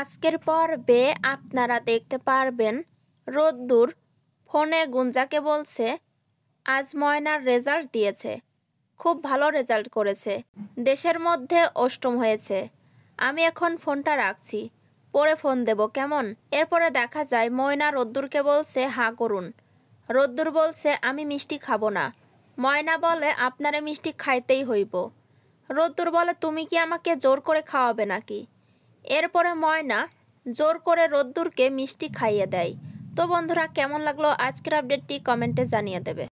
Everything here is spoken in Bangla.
আজকের পর্বে আপনারা দেখতে পারবেন রোদ্দুর ফোনে গুঞ্জাকে বলছে আজ ময়নার রেজাল্ট দিয়েছে খুব ভালো রেজাল্ট করেছে দেশের মধ্যে অষ্টম হয়েছে আমি এখন ফোনটা রাখছি পরে ফোন দেব কেমন এরপরে দেখা যায় ময়না রোদ্দুরকে বলছে হাঁ করুন রোদ্দুর বলছে আমি মিষ্টি খাবো না ময়না বলে আপনারে মিষ্টি খাইতেই হইব রোদ্দুর বলে তুমি কি আমাকে জোর করে খাওয়াবে নাকি এরপরে ময়না জোর করে রোদ্দুরকে মিষ্টি খাইয়ে দেয় তো বন্ধুরা কেমন লাগলো আজকের আপডেটটি কমেন্টে জানিয়ে দেবে